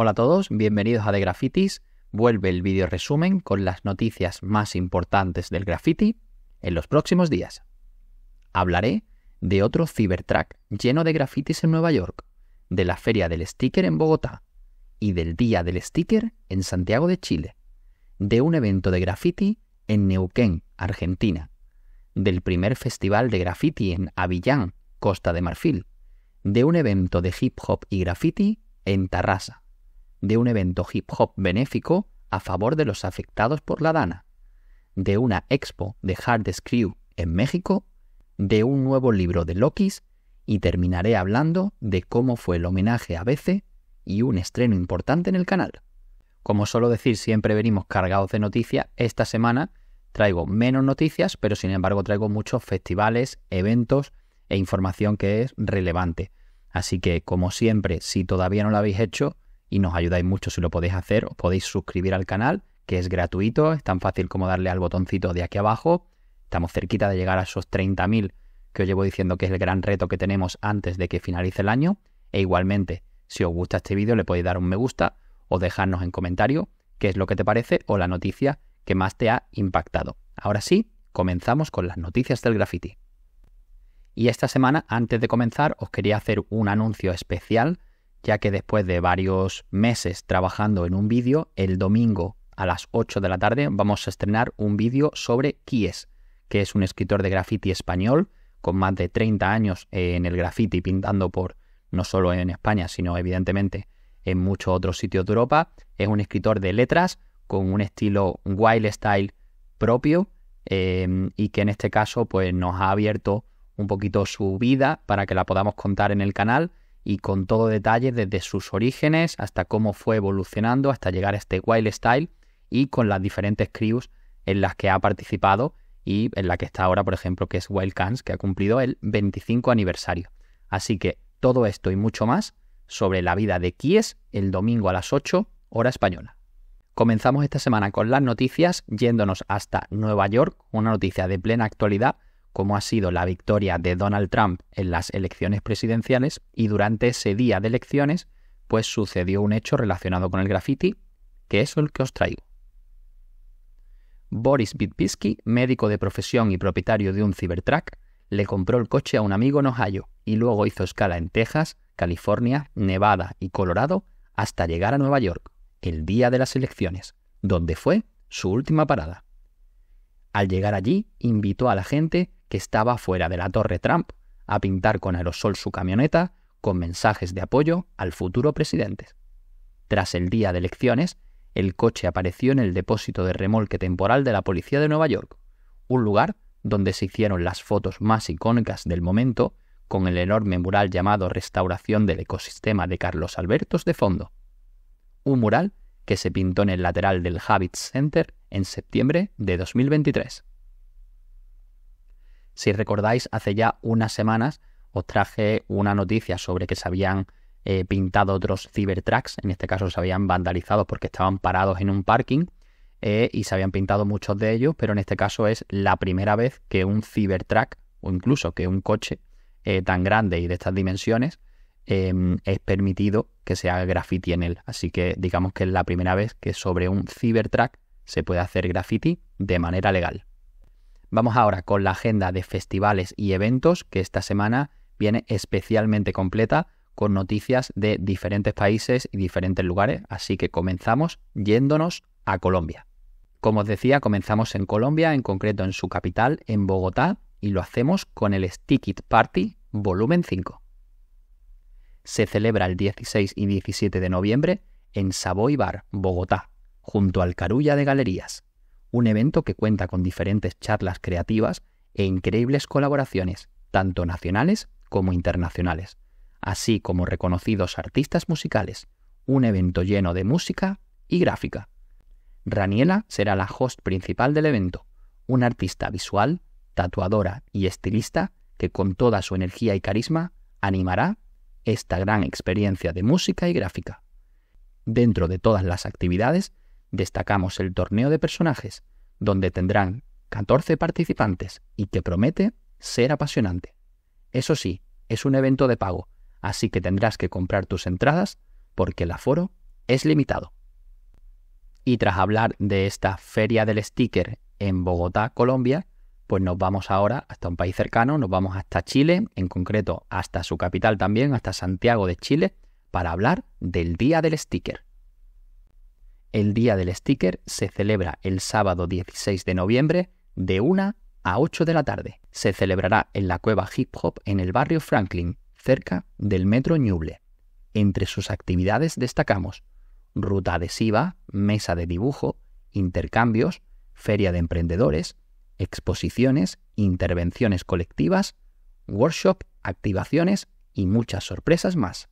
Hola a todos, bienvenidos a The Graffitis. Vuelve el vídeo resumen con las noticias más importantes del graffiti en los próximos días. Hablaré de otro cibertrack lleno de graffitis en Nueva York, de la Feria del Sticker en Bogotá y del Día del Sticker en Santiago de Chile, de un evento de graffiti en Neuquén, Argentina, del primer festival de graffiti en Avillán, Costa de Marfil, de un evento de hip hop y graffiti en Tarrasa de un evento hip hop benéfico a favor de los afectados por la dana, de una expo de Hard Screw en México, de un nuevo libro de Lokis y terminaré hablando de cómo fue el homenaje a BC y un estreno importante en el canal. Como suelo decir, siempre venimos cargados de noticias. Esta semana traigo menos noticias, pero sin embargo traigo muchos festivales, eventos e información que es relevante. Así que, como siempre, si todavía no lo habéis hecho, y nos ayudáis mucho si lo podéis hacer. Os podéis suscribir al canal, que es gratuito, es tan fácil como darle al botoncito de aquí abajo. Estamos cerquita de llegar a esos 30.000 que os llevo diciendo que es el gran reto que tenemos antes de que finalice el año. E igualmente, si os gusta este vídeo, le podéis dar un me gusta o dejarnos en comentario qué es lo que te parece o la noticia que más te ha impactado. Ahora sí, comenzamos con las noticias del graffiti. Y esta semana, antes de comenzar, os quería hacer un anuncio especial ya que después de varios meses trabajando en un vídeo, el domingo a las 8 de la tarde vamos a estrenar un vídeo sobre Kies, que es un escritor de graffiti español con más de 30 años en el graffiti pintando por no solo en España, sino evidentemente en muchos otros sitios de Europa. Es un escritor de letras con un estilo wild style propio em, y que en este caso pues nos ha abierto un poquito su vida para que la podamos contar en el canal y con todo detalle desde sus orígenes hasta cómo fue evolucionando hasta llegar a este Wild Style y con las diferentes crews en las que ha participado y en la que está ahora, por ejemplo, que es Wildcans, que ha cumplido el 25 aniversario. Así que todo esto y mucho más sobre la vida de Kies el domingo a las 8, hora española. Comenzamos esta semana con las noticias yéndonos hasta Nueva York, una noticia de plena actualidad cómo ha sido la victoria de Donald Trump en las elecciones presidenciales y durante ese día de elecciones pues sucedió un hecho relacionado con el graffiti, que es el que os traigo. Boris Bitpisky, médico de profesión y propietario de un Cybertruck, le compró el coche a un amigo en Ohio y luego hizo escala en Texas, California, Nevada y Colorado hasta llegar a Nueva York, el día de las elecciones, donde fue su última parada. Al llegar allí, invitó a la gente que estaba fuera de la Torre Trump a pintar con aerosol su camioneta con mensajes de apoyo al futuro presidente. Tras el día de elecciones, el coche apareció en el depósito de remolque temporal de la policía de Nueva York, un lugar donde se hicieron las fotos más icónicas del momento, con el enorme mural llamado Restauración del Ecosistema de Carlos Albertos de fondo. Un mural que se pintó en el lateral del Habit Center en septiembre de 2023. Si recordáis, hace ya unas semanas os traje una noticia sobre que se habían eh, pintado otros cibertracks, en este caso se habían vandalizado porque estaban parados en un parking eh, y se habían pintado muchos de ellos, pero en este caso es la primera vez que un cibertrack o incluso que un coche eh, tan grande y de estas dimensiones Em, es permitido que se haga graffiti en él. Así que digamos que es la primera vez que sobre un cibertrack se puede hacer graffiti de manera legal. Vamos ahora con la agenda de festivales y eventos que esta semana viene especialmente completa con noticias de diferentes países y diferentes lugares, así que comenzamos yéndonos a Colombia. Como os decía, comenzamos en Colombia, en concreto en su capital, en Bogotá, y lo hacemos con el Stick It Party volumen 5 se celebra el 16 y 17 de noviembre en Savoy Bar, Bogotá, junto al Carulla de Galerías. Un evento que cuenta con diferentes charlas creativas e increíbles colaboraciones, tanto nacionales como internacionales, así como reconocidos artistas musicales. Un evento lleno de música y gráfica. Raniela será la host principal del evento, una artista visual, tatuadora y estilista que con toda su energía y carisma animará esta gran experiencia de música y gráfica. Dentro de todas las actividades, destacamos el torneo de personajes, donde tendrán 14 participantes y que promete ser apasionante. Eso sí, es un evento de pago, así que tendrás que comprar tus entradas porque el aforo es limitado. Y tras hablar de esta feria del sticker en Bogotá, Colombia, pues nos vamos ahora hasta un país cercano, nos vamos hasta Chile, en concreto hasta su capital también, hasta Santiago de Chile, para hablar del Día del Sticker. El Día del Sticker se celebra el sábado 16 de noviembre de 1 a 8 de la tarde. Se celebrará en la cueva hip hop en el barrio Franklin, cerca del metro Ñuble. Entre sus actividades destacamos ruta adhesiva, mesa de dibujo, intercambios, feria de emprendedores, exposiciones, intervenciones colectivas, workshop, activaciones y muchas sorpresas más.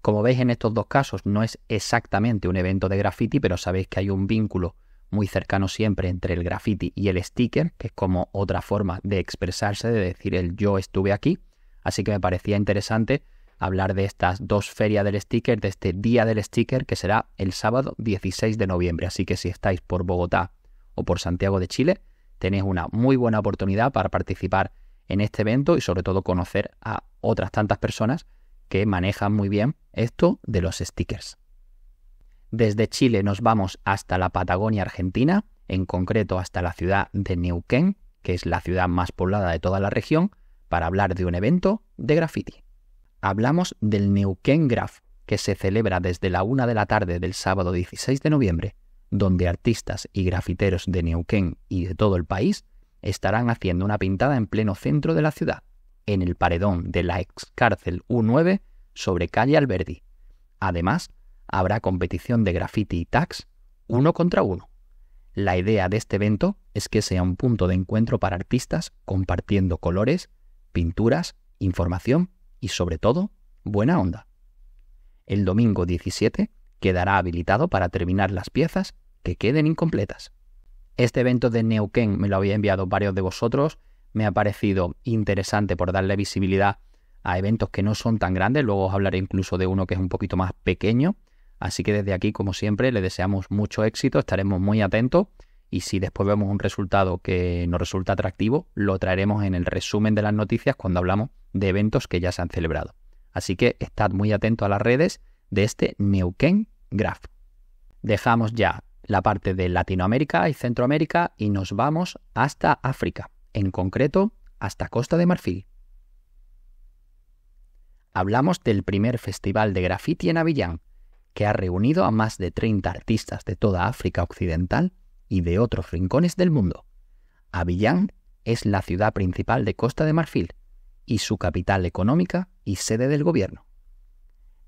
Como veis en estos dos casos no es exactamente un evento de graffiti, pero sabéis que hay un vínculo muy cercano siempre entre el graffiti y el sticker, que es como otra forma de expresarse, de decir el yo estuve aquí. Así que me parecía interesante hablar de estas dos ferias del sticker, de este día del sticker, que será el sábado 16 de noviembre. Así que si estáis por Bogotá o por Santiago de Chile, tenéis una muy buena oportunidad para participar en este evento y sobre todo conocer a otras tantas personas que manejan muy bien esto de los stickers. Desde Chile nos vamos hasta la Patagonia Argentina, en concreto hasta la ciudad de Neuquén, que es la ciudad más poblada de toda la región, para hablar de un evento de graffiti. Hablamos del Neuquén Graph, que se celebra desde la una de la tarde del sábado 16 de noviembre donde artistas y grafiteros de Neuquén y de todo el país estarán haciendo una pintada en pleno centro de la ciudad, en el paredón de la ex cárcel U9 sobre calle Alberdi. Además, habrá competición de graffiti y tags uno contra uno. La idea de este evento es que sea un punto de encuentro para artistas compartiendo colores, pinturas, información y sobre todo buena onda. El domingo 17 quedará habilitado para terminar las piezas que queden incompletas. Este evento de Neuquén me lo había enviado varios de vosotros, me ha parecido interesante por darle visibilidad a eventos que no son tan grandes, luego os hablaré incluso de uno que es un poquito más pequeño, así que desde aquí, como siempre, le deseamos mucho éxito, estaremos muy atentos y si después vemos un resultado que nos resulta atractivo, lo traeremos en el resumen de las noticias cuando hablamos de eventos que ya se han celebrado. Así que estad muy atentos a las redes de este Neuquén Graf. Dejamos ya la parte de Latinoamérica y Centroamérica y nos vamos hasta África, en concreto hasta Costa de Marfil. Hablamos del primer festival de graffiti en Avillán, que ha reunido a más de 30 artistas de toda África Occidental y de otros rincones del mundo. Avillán es la ciudad principal de Costa de Marfil y su capital económica y sede del gobierno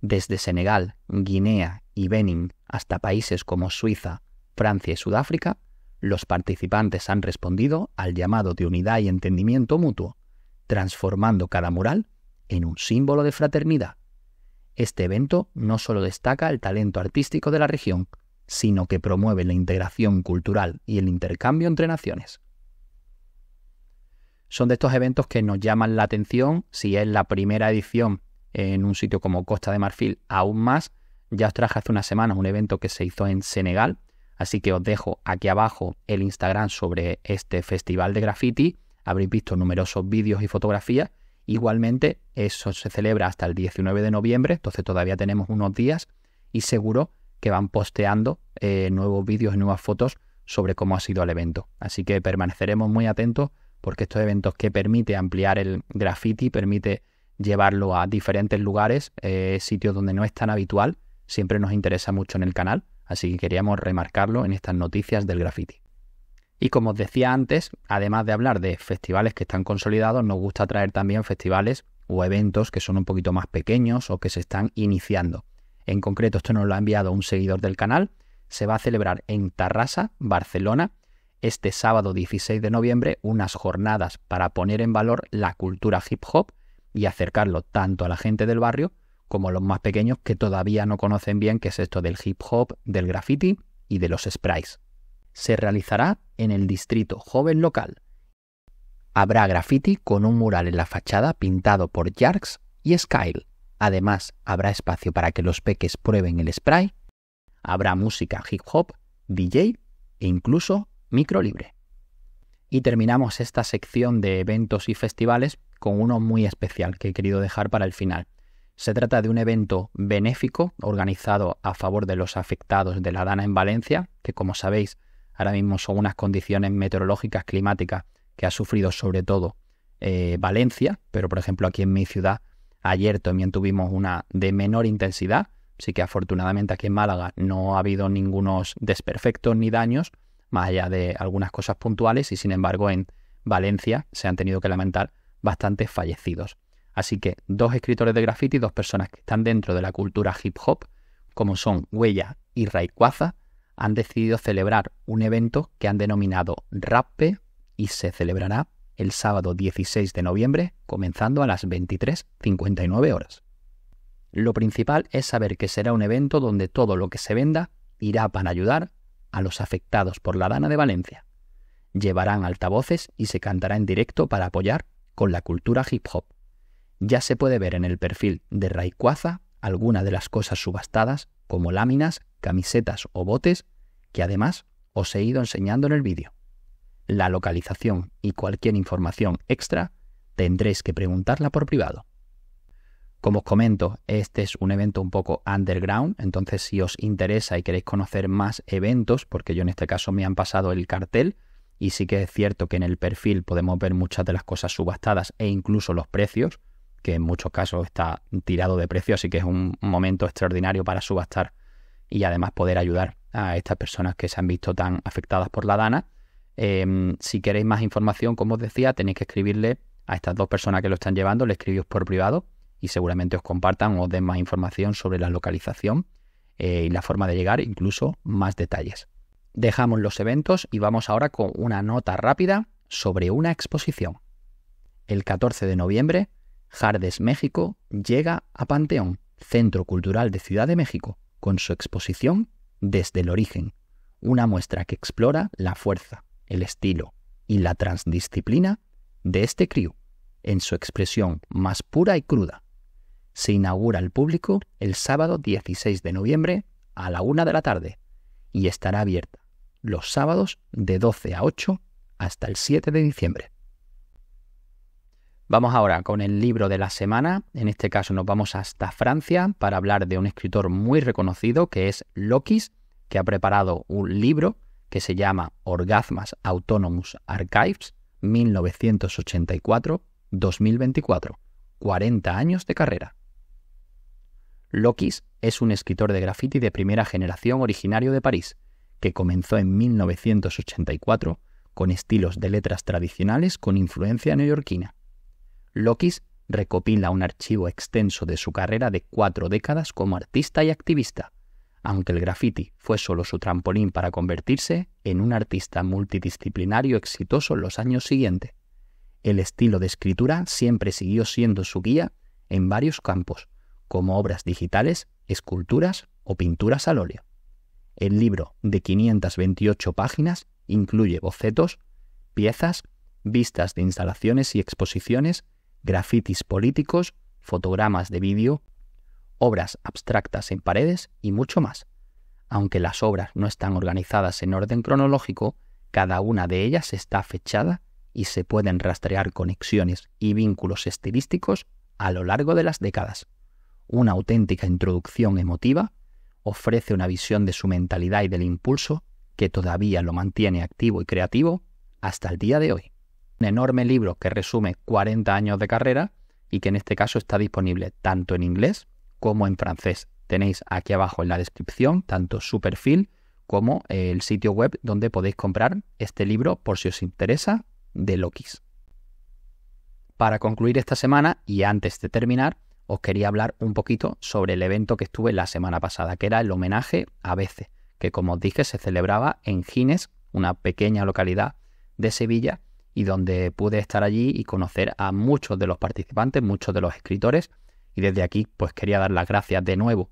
desde Senegal, Guinea y Benin hasta países como Suiza, Francia y Sudáfrica, los participantes han respondido al llamado de unidad y entendimiento mutuo, transformando cada mural en un símbolo de fraternidad. Este evento no solo destaca el talento artístico de la región, sino que promueve la integración cultural y el intercambio entre naciones. Son de estos eventos que nos llaman la atención si es la primera edición en un sitio como Costa de Marfil aún más. Ya os traje hace unas semanas un evento que se hizo en Senegal, así que os dejo aquí abajo el Instagram sobre este festival de graffiti. Habréis visto numerosos vídeos y fotografías. Igualmente, eso se celebra hasta el 19 de noviembre, entonces todavía tenemos unos días y seguro que van posteando eh, nuevos vídeos y nuevas fotos sobre cómo ha sido el evento. Así que permaneceremos muy atentos porque estos eventos que permite ampliar el graffiti, permite llevarlo a diferentes lugares, eh, sitios donde no es tan habitual, siempre nos interesa mucho en el canal, así que queríamos remarcarlo en estas noticias del graffiti. Y como os decía antes, además de hablar de festivales que están consolidados, nos gusta traer también festivales o eventos que son un poquito más pequeños o que se están iniciando. En concreto, esto nos lo ha enviado un seguidor del canal. Se va a celebrar en Tarrasa, Barcelona, este sábado 16 de noviembre, unas jornadas para poner en valor la cultura hip hop y acercarlo tanto a la gente del barrio como a los más pequeños que todavía no conocen bien qué es esto del hip hop, del graffiti y de los sprites. Se realizará en el distrito joven local. Habrá graffiti con un mural en la fachada pintado por Jarks y Skyle. Además, habrá espacio para que los peques prueben el spray. Habrá música hip hop, DJ e incluso micro libre. Y terminamos esta sección de eventos y festivales con uno muy especial que he querido dejar para el final. Se trata de un evento benéfico organizado a favor de los afectados de la Dana en Valencia, que como sabéis ahora mismo son unas condiciones meteorológicas climáticas que ha sufrido sobre todo eh, Valencia, pero por ejemplo aquí en mi ciudad ayer también tuvimos una de menor intensidad, así que afortunadamente aquí en Málaga no ha habido ningunos desperfectos ni daños, más allá de algunas cosas puntuales, y sin embargo en Valencia se han tenido que lamentar bastantes fallecidos. Así que dos escritores de graffiti, dos personas que están dentro de la cultura hip hop, como son Huella y Rayquaza, han decidido celebrar un evento que han denominado Rappe y se celebrará el sábado 16 de noviembre, comenzando a las 23.59 horas. Lo principal es saber que será un evento donde todo lo que se venda irá para ayudar a los afectados por la Dana de Valencia. Llevarán altavoces y se cantará en directo para apoyar con la cultura hip hop. Ya se puede ver en el perfil de Raicuaza alguna de las cosas subastadas como láminas, camisetas o botes que además os he ido enseñando en el vídeo. La localización y cualquier información extra tendréis que preguntarla por privado. Como os comento, este es un evento un poco underground, entonces si os interesa y queréis conocer más eventos, porque yo en este caso me han pasado el cartel, y sí que es cierto que en el perfil podemos ver muchas de las cosas subastadas e incluso los precios, que en muchos casos está tirado de precio, así que es un momento extraordinario para subastar y además poder ayudar a estas personas que se han visto tan afectadas por la dana. Em, si queréis más información, como os decía, tenéis que escribirle a estas dos personas que lo están llevando, le escribís por privado y seguramente os compartan o den más información sobre la localización eh, y la forma de llegar, incluso más detalles. Dejamos los eventos y vamos ahora con una nota rápida sobre una exposición. El 14 de noviembre, Jardes México llega a Panteón, Centro Cultural de Ciudad de México, con su exposición Desde el Origen, una muestra que explora la fuerza, el estilo y la transdisciplina de este crío en su expresión más pura y cruda se inaugura al público el sábado 16 de noviembre a la una de la tarde y estará abierta los sábados de 12 a 8 hasta el 7 de diciembre. Vamos ahora con el libro de la semana. En este caso nos vamos hasta Francia para hablar de un escritor muy reconocido que es Lokis, que ha preparado un libro que se llama Orgasmas Autonomous Archives 1984-2024, 40 años de carrera. Lokis es un escritor de graffiti de primera generación originario de París, que comenzó en 1984 con estilos de letras tradicionales con influencia neoyorquina. Lokis recopila un archivo extenso de su carrera de cuatro décadas como artista y activista, aunque el graffiti fue solo su trampolín para convertirse en un artista multidisciplinario exitoso en los años siguientes. El estilo de escritura siempre siguió siendo su guía en varios campos, como obras digitales, esculturas o pinturas al óleo. El libro, de 528 páginas, incluye bocetos, piezas, vistas de instalaciones y exposiciones, grafitis políticos, fotogramas de vídeo, obras abstractas en paredes y mucho más. Aunque las obras no están organizadas en orden cronológico, cada una de ellas está fechada y se pueden rastrear conexiones y vínculos estilísticos a lo largo de las décadas una auténtica introducción emotiva, ofrece una visión de su mentalidad y del impulso que todavía lo mantiene activo y creativo hasta el día de hoy. Un enorme libro que resume 40 años de carrera y que en este caso está disponible tanto en inglés como en francés. Tenéis aquí abajo en la descripción tanto su perfil como eh, el sitio web donde podéis comprar este libro por si os interesa de Lokis. Para concluir esta semana y antes de terminar, os quería hablar un poquito sobre el evento que estuve la semana pasada, que era el homenaje a veces, que como os dije se celebraba en Gines, una pequeña localidad de Sevilla, y donde pude estar allí y conocer a muchos de los participantes, muchos de los escritores, y desde aquí pues quería dar las gracias de nuevo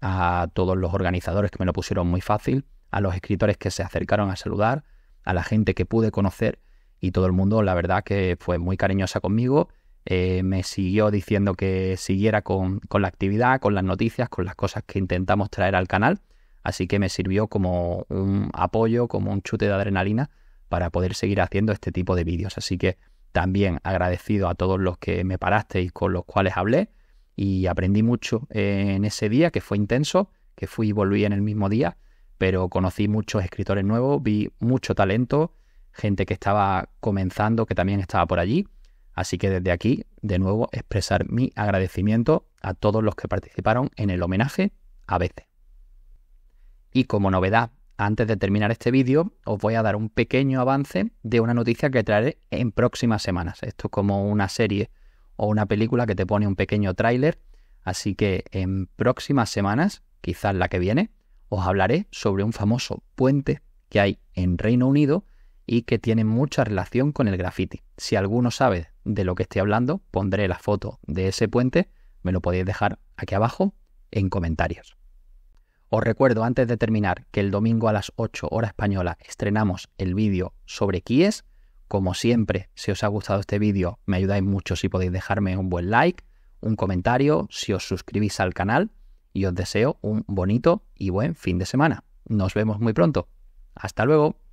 a todos los organizadores que me lo pusieron muy fácil, a los escritores que se acercaron a saludar, a la gente que pude conocer y todo el mundo la verdad que fue muy cariñosa conmigo eh, me siguió diciendo que siguiera con, la actividad, con las noticias, con las cosas que intentamos traer al canal. Así que me sirvió como un apoyo, como un chute de adrenalina para poder seguir haciendo este tipo de vídeos. Así que también agradecido a todos los que me parasteis, con los cuales hablé y aprendí mucho eh, en ese día, que fue intenso, que fui y volví en el mismo día, pero conocí muchos escritores nuevos, vi mucho talento, gente que estaba comenzando, que también estaba por allí Así que desde aquí, de nuevo, expresar mi agradecimiento a todos los que participaron en el homenaje a veces. Y como novedad, antes de terminar este vídeo, os voy a dar un pequeño avance de una noticia que traeré en próximas semanas. Esto es como una serie o una película que te pone un pequeño tráiler, así que en próximas semanas, quizás la que viene, os hablaré sobre un famoso puente que hay en Reino Unido y que tiene mucha relación con el graffiti. Si alguno sabe de lo que estoy hablando, pondré la foto de ese puente, me lo podéis dejar aquí abajo en comentarios. Os recuerdo antes de terminar que el domingo a las 8 hora española estrenamos el vídeo sobre Kies. Como siempre, si os ha gustado este vídeo, me ayudáis mucho si podéis dejarme un buen like, un comentario, si os suscribís al canal y os deseo un bonito y buen fin de semana. Nos vemos muy pronto. Hasta luego.